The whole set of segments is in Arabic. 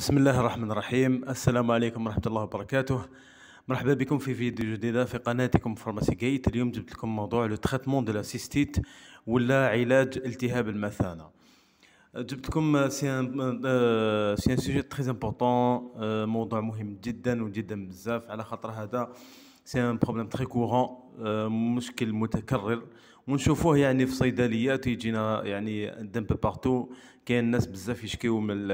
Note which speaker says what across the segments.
Speaker 1: بسم الله الرحمن الرحيم السلام عليكم ورحمة الله وبركاته مرحبا بكم في فيديو جديدة في قناتكم فارماسي جيت اليوم جبت لكم موضوع لو تريتمون دو لاسيستيت ولا علاج التهاب المثانة جبت لكم سي ان سي ان سوجي تري امبورطون موضوع مهم جدا وجدا بزاف على خاطر هذا سي ان بروبليم تري كورون مشكل متكرر ونشوفوه يعني في صيدليات يجينا يعني دم بارتو كاين الناس بزاف يشكيو من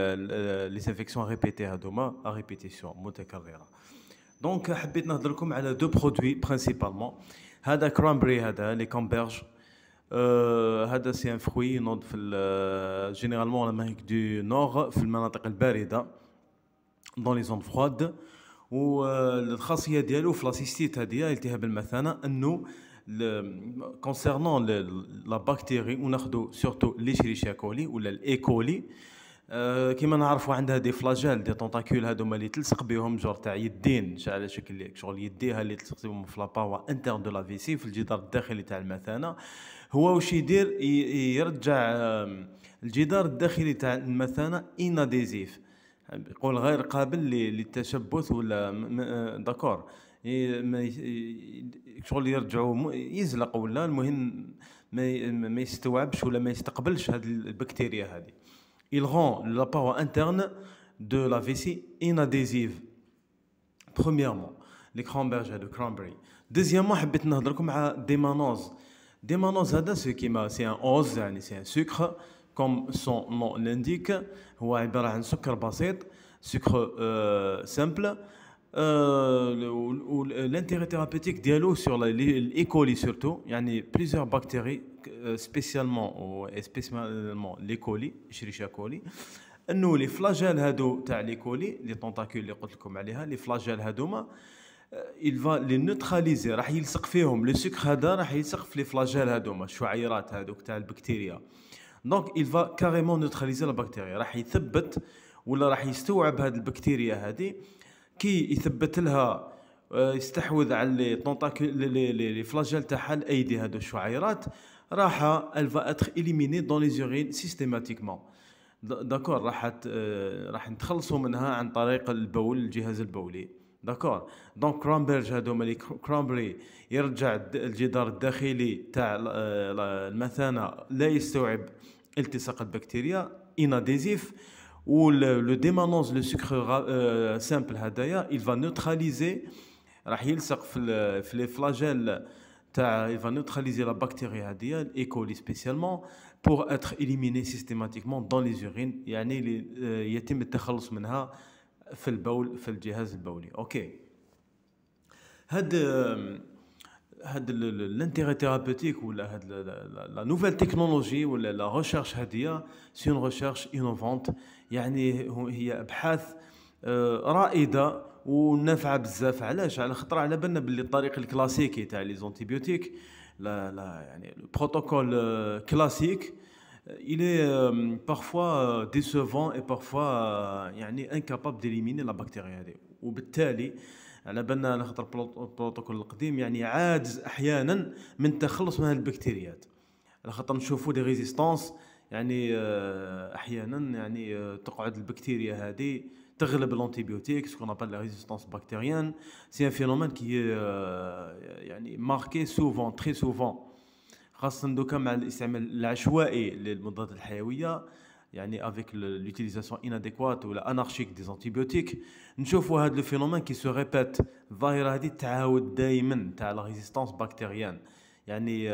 Speaker 1: لي سانفيكسيون ريبيتي هادوما ريبيتيسيون متكرره دونك حبيت نهضر لكم على دو برودوي برينسيبالمون هذا كرامبري هذا لي كامبرج euh، هذا سي ان فروي نوض في جينيرالمون الامريك دو نور في المناطق البارده دون لي زون فرواد والخاصيه ديالو في لاسيستيت هذه التهاب المثانه انه concernant لا باكتيري وناخذوا سورتو ليشريشيا كولي ولا الايكولي أه كيما نعرفوا عندها دي فلاجيل دي طونتاكول هذوما اللي تلصق بهم جور تاع يدين على شكل شغل يديها اللي تلصق بهم في لاباوا انترن دو لا في الجدار الداخلي تاع المثانه هو واش يدير يرجع الجدار الداخلي تاع المثانه اناديزيف يقول غير قابل للتشبث ولا داكور شغل يرجعوا يزلق ولا المهم ما ما يستوعبش ولا ما يستقبلش هذه البكتيريا هذه il rend la paroi interne de la vessie inadhésive premièrement les cranberges de cranberry deuxièmement حبيت نهضر لكم مع ديمانوز ديمانوز هذا سو كيما سي ان اوز يعني سي ان سكر كوم سون نو لينديك هو عباره عن سكر بسيط سكر سامبل آه، euh, Euh, l'intérêt thérapeutique ديالو sur les coli surtout يعني plusieurs bactéries euh, spécialement et spécialement les coli شريشة coli انه لي فلاجيل هادو تاع لي كولي لي طونتاكول اللي قلت لكم عليها لي فلاجيل هادوما il va les neutraliser راح يلصق فيهم لو سكر هذا راح يلصق في لي فلاجيل هادوما الشعيرات هادوك تاع البكتيريا دونك il va carrément neutraliser la bactérie راح يثبت ولا راح يستوعب هاد البكتيريا هذه كي يثبت لها آه، يستحوذ على لي طونطاكول لي فلاجيل تاعها الايدي هادو الشعيرات راح الفا اتخ اليميني دون لي زورين سيستيماتيكمون داكور راح آه، راح نتخلصوا منها عن طريق البول الجهاز البولي داكور دونك كرامبرج هادو ملي كرامبري يرجع الجدار الداخلي تاع آه، المثانه لا يستوعب التصاق البكتيريا اناديزيف ou le, le démanence, le sucre euh, simple, il va neutraliser les flagelles, il va neutraliser la bactérie E. coli spécialement, pour être éliminé systématiquement dans les urines. يعني يتم التخلص منها في البول في الجهاز البولي. اوكي. ok euh, هاد الانتيغي ثيرابوتيك ولا هاد لا نوفيل تكنولوجي ولا لا ريشيرش هادية سي اون ريشيرش انوفونت يعني هي ابحاث آه، رائده ونافعه بزاف علاش على خطر على بالنا باللي الطريق الكلاسيكي تاع لي زونتيبيوتيك لا لا يعني البروتوكول آه، كلاسيك آه، il est parfois décevant et parfois يعني incapable d'éliminer la bactérie هذه وبالتالي على بالنا على خاطر البروتوكول القديم يعني عاجز احيانا من التخلص من البكتيريات على خاطر نشوفوا دي ريزيستانس يعني آه، احيانا يعني آه، تقعد البكتيريا هذه تغلب الانتيبيوتيك سكون ابل لا ريزيستانس باكتيريان سي ان فينومين كي يعني ماركي سوفون تري سوفون خاصه دوكا مع الاستعمال العشوائي للمضادات الحيويه avec l'utilisation inadéquate ou anarchique des antibiotiques, nous le phénomène qui se répète. la résistance bactérienne. يعني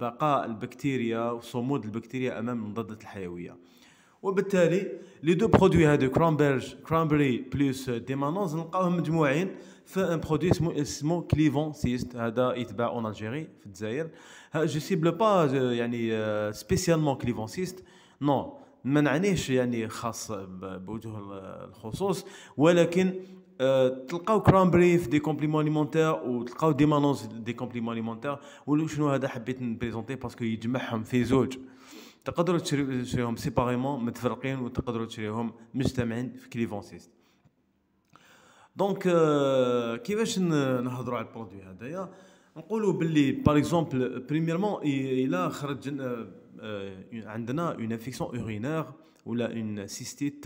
Speaker 1: بقاء البكتيريا وصمود البكتيريا امام المضادات الحيويه وبالتالي لي دو برودوي هادو كرامبرج كرامبري بلس ديمانوز نلقاوهم مجموعين في برودوي هذا نو ما نعنيش يعني خاص بوجه الخصوص ولكن آه، تلقاو كرامبري في دي كومبليمون اليمونتير وتلقاو دي مانونس دي كومبليمون اليمونتير ولو شنو هذا حبيت نبريزونتي باسكو يجمعهم في زوج تقدروا تشريهم سيباريمون متفرقين وتقدروا تشريهم مجتمعين في كليفونسيست دونك آه، كيفاش نهضروا على البرودوي هذايا نقولوا باللي باغ اكزومبل بريميرمون الا خرج آه، Euh, عندنا اون انفيكسيون اورينير ولا اون سيستيت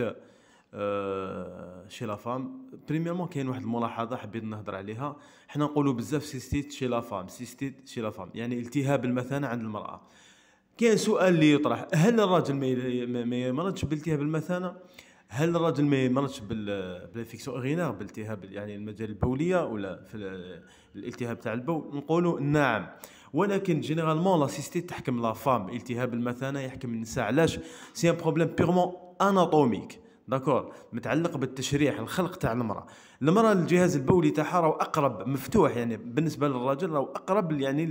Speaker 1: شي لا فام بريميرمون كاين واحد الملاحظه حبيت نهضر عليها حنا نقولوا بزاف سيستيت شي لا فام سيستيت شي لا فام يعني التهاب المثانه عند المراه كاين سؤال اللي يطرح هل الراجل ما يمرضش بالتهاب المثانه هل الراجل ما يمرضش بالانفيكسيون اورينير بالتهاب يعني المجال البوليه ولا في الالتهاب تاع البول نقولوا نعم ولكن جينيرالمون لاسيستي تحكم لا فام التهاب المثانه يحكم النساء علاش سي ان بروبليم بيغمون اناتوميك داكور متعلق بالتشريح الخلق تاع المراه المراه الجهاز البولي تاعها راهو اقرب مفتوح يعني بالنسبه للرجل راهو اقرب يعني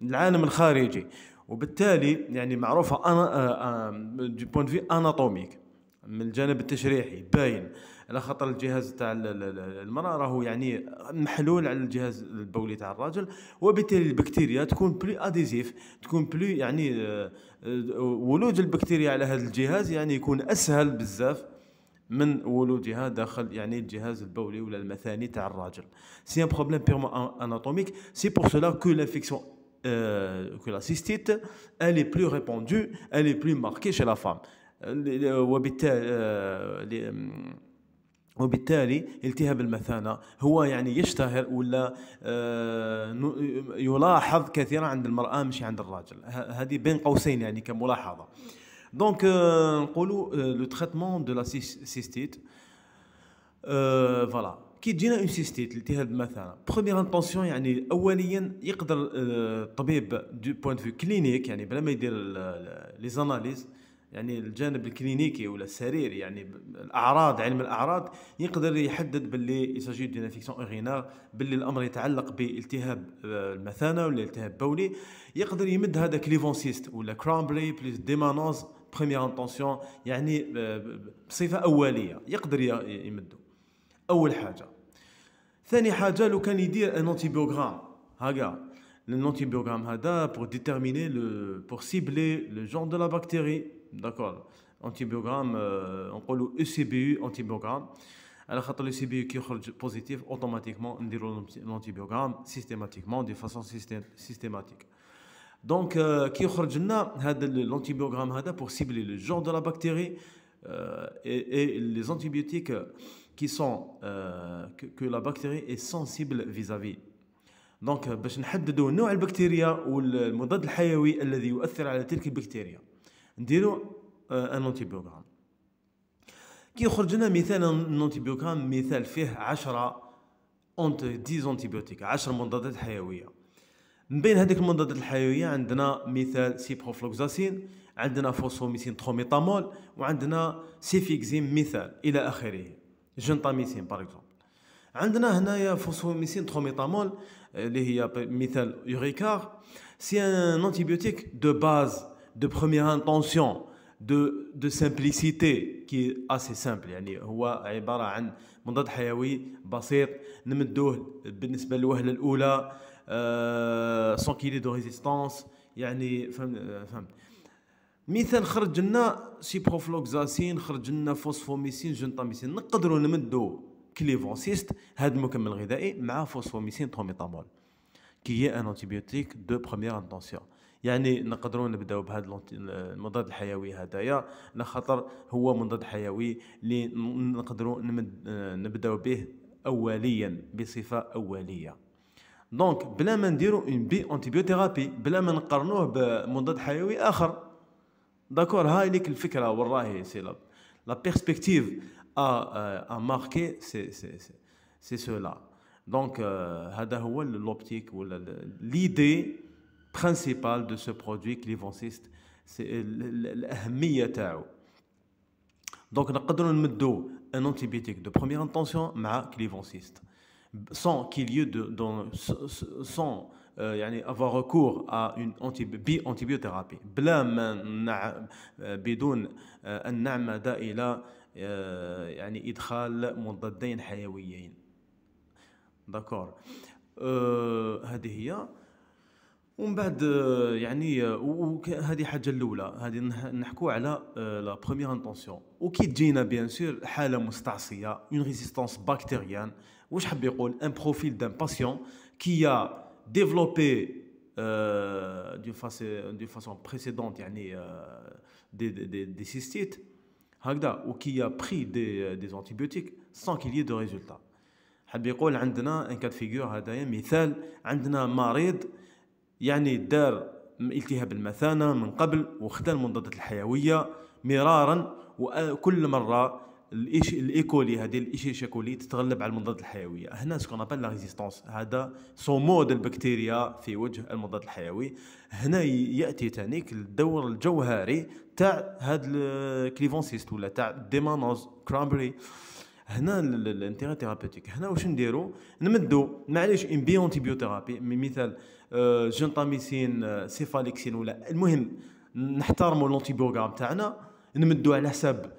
Speaker 1: للعالم الخارجي وبالتالي يعني معروفه انا دو بوينت في اناتوميك من الجانب التشريحي باين على خاطر الجهاز تاع المراه راهو يعني محلول على الجهاز البولي تاع الراجل وبالتالي البكتيريا تكون بلي اديزيف تكون بلي يعني آه، ولوج البكتيريا على هذا الجهاز يعني يكون اسهل بزاف من ولودها داخل يعني الجهاز البولي ولا المثاني تاع الراجل سي ان بروبليم بيرمون اناتوميك سي بور سولا كو لانفيكسيون كو لاسيستيت cystite, بلو ريبوندو plus بلو ماركي شي plus marquée وبالتالي آه، وبالتالي التهاب المثانه هو يعني يشتهر ولا آه، يلاحظ كثيرا عند المراه مش عند الراجل هذه بين قوسين يعني كملاحظه دونك آه، نقولوا لو تريتمون دو لا سيستيت فوالا كي تجينا اون سيستيت التهاب المثانه بروميير انتونسيون يعني اوليا يقدر الطبيب دو بوينت فيو كلينيك يعني بلا ما يدير لي زاناليز يعني الجانب الكلينيكي ولا السرير يعني الاعراض علم الاعراض يقدر يحدد باللي يساجي دون انفيكسيون اورينار باللي الامر يتعلق بالتهاب آه، المثانه ولا التهاب بولي يقدر يمد هذا كليفونسيست ولا كرامبلي بليس ديمانوز بريمير انتونسيون يعني آه، بصفه اوليه يقدر يمدو اول حاجه ثاني حاجه لو كان يدير ان انتيبيوغرام هكا الانتيبيوغرام هذا بور ديتيرميني بور سيبلي لو جون دو لا بكتيري d'accord antibiogramme euh, on parle de ECBU antibiogramme alors quand le ECBU qui est positif automatiquement on dira l'antibiogramme systématiquement de façon systématique donc euh, qui euh, l'antibiogramme pour cibler le genre de la bactérie euh, et, les antibiotiques qui sont que, la bactérie est sensible vis-à-vis donc, pour nous, la bactérie ou le modèle de la vie qui est le bactérie. نديرو ان آه، اونتيبيوغرام آه، كي يخرج لنا مثال ان مثال فيه 10 اونت 10 انتيبيوتيك 10 مضادات حيويه من بين هذيك المضادات الحيويه عندنا مثال سيبروفلوكزاسين عندنا فوسفوميسين تروميتامول وعندنا سيفيكزيم مثال الى اخره جنتاميسين باغ اكزومبل عندنا هنايا فوسفوميسين تروميتامول آه، اللي هي مثال يوريكار سي ان انتيبيوتيك دو باز de première intention de, simplicité qui est assez simple يعني هو عبارة عن مضاد حيوي بسيط نمدوه بالنسبة للوهلة الأولى de résistance. يعني خرج لنا خرج لنا فوسفوميسين جنتاميسين نقدروا هذا المكمل الغذائي مع فوسفوميسين يعني نقدروا نبداو بهذا المضاد الحيوي هذايا على خاطر هو مضاد حيوي اللي نقدروا نبداو به اوليا بصفه اوليه دونك بلا ما نديرو اون بي انتيبيوثيرابي بلا ما نقارنوه بمضاد حيوي اخر داكور هاي ليك الفكره والله سي لا بيرسبكتيف ا ا ماركي سي سي سي سي سولا دونك هذا هو لوبتيك ولا ليدي principal de ce produit que l'évanciste, c'est euh, l'ahmiyatao. Donc, nous pouvons mettre un antibiotique de première intention avec l'évanciste, sans qu'il y ait de, dans, sans euh, يعني, avoir recours à une anti antibiothérapie بلا ما بدون أن نعمد إلى يعني إدخال مضادين حيويين. داكور. هذه هي ومن بعد آه، يعني آه، هذه حاجه الاولى هذه نحكوا على لا بروميير انتونسيون وكي تجينا بيان سور حاله مستعصيه اون ريزيستانس باكتيريان واش حب يقول ان بروفيل دان باسيون كي ا ديفلوبي دون فاسون دون فاسون بريسيدونت يعني دي دي دي سيستيت هكذا وكي ا بري دي دي انتيبيوتيك سان كيلي دو ريزولتا حب يقول عندنا ان كاد فيغور هذايا مثال عندنا مريض يعني دار التهاب المثانة من قبل وخدا المضادات الحيوية مرارا وكل مرة الإيش الايكولي هذه الاشيشاكولي تتغلب على المضادات الحيويه هنا سكون ابل لا ريزيستونس هذا صمود البكتيريا في وجه المضاد الحيوي هنا ياتي تانيك الدور الجوهري تاع هاد الكليفونسيست ولا تاع ديمانوز كرامبري هنا الانتيغا ثيرابيوتيك هنا واش نديرو نمدو معليش ان بيونتي بيوثيرابي مثال آه، جونطاميسين آه، سيفاليكسين ولا المهم نحترموا لونتيبيوغرام تاعنا نمدوا على حساب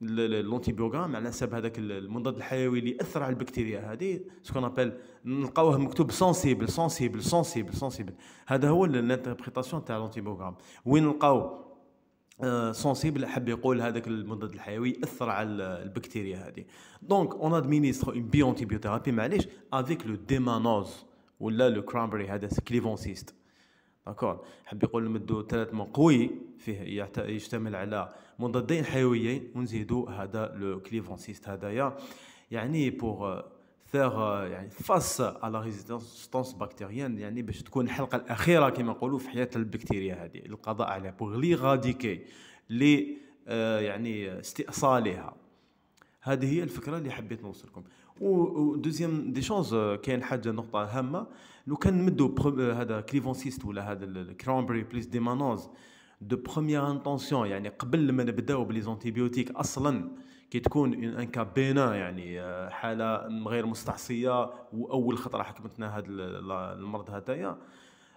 Speaker 1: لونتيبيوغرام على حساب هذاك المضاد الحيوي اللي اثر على البكتيريا هذه سكون ابل نلقاوه مكتوب سونسيبل سونسيبل سونسيبل سونسيبل هذا هو الانتربريتاسيون تاع لونتيبيوغرام وين نلقاو سونسيبل آه، حب يقول هذاك المضاد الحيوي اثر على البكتيريا هذه دونك اون ادمينيستر اون بي انتيبيوثيرابي معليش افيك لو ديمانوز ولا لو كرامبري هذا سكليفونسيست داكور حب يقول نمدو ثلاث مقوي فيه يشتمل على مضادين حيويين ونزيدو هذا لو كليفونسيست هذايا يعني بور فيغ euh, euh, يعني فاس على ريزيستونس بكتيريان يعني باش تكون الحلقه الاخيره كما نقولوا في حياه البكتيريا هذه القضاء عليها بور لي غاديكي euh, لي يعني استئصالها هذه هي الفكره اللي حبيت نوصلكم ودوزيام دي شونز آه، كاين حاجه نقطه هامه لو كان نمدوا آه، هذا كليفونسيست ولا هذا الكرامبري بليس مانوز دو بروميير انتونسيون يعني قبل ما نبداو بليزونتيبيوتيك اصلا كي تكون ان كابينا يعني آه، حاله غير مستعصيه واول خطره حكمتنا هذا المرض هذايا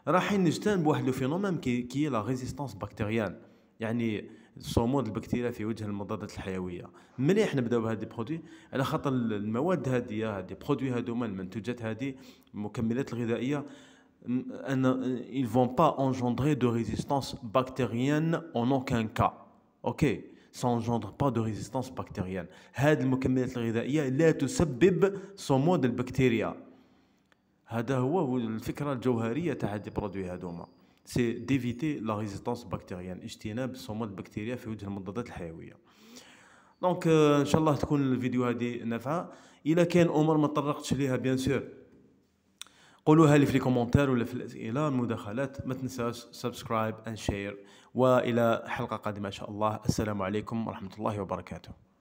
Speaker 1: رايحين نجتنب واحد لو فينومين كي هي لا ريزيستانس بكتيريال يعني صمود البكتيريا في وجه المضادات الحيويه مليح نبداو بهذه برودوي على خاطر المواد هذه هذه برودوي هذوما المنتوجات هذه المكملات الغذائيه ils vont pas engendrer de résistance bactérienne en aucun cas. OK ça engendre pas de résistance bactérienne. هاد المكملات الغذائية لا تسبب صمود البكتيريا. هذا هو الفكرة الجوهرية تاع هاد البرودوي هذوما. سي ديفيتي لا ريزيستونس بكتيريان اجتناب صمود البكتيريا في وجه المضادات الحيويه دونك ان شاء الله تكون الفيديو هذه نافعه الا كان امور ما طرقتش ليها بيان سور قولوها لي في لي كومونتير ولا في الاسئله المداخلات ما تنساوش سبسكرايب اند شير والى حلقه قادمه ان شاء الله السلام عليكم ورحمه الله وبركاته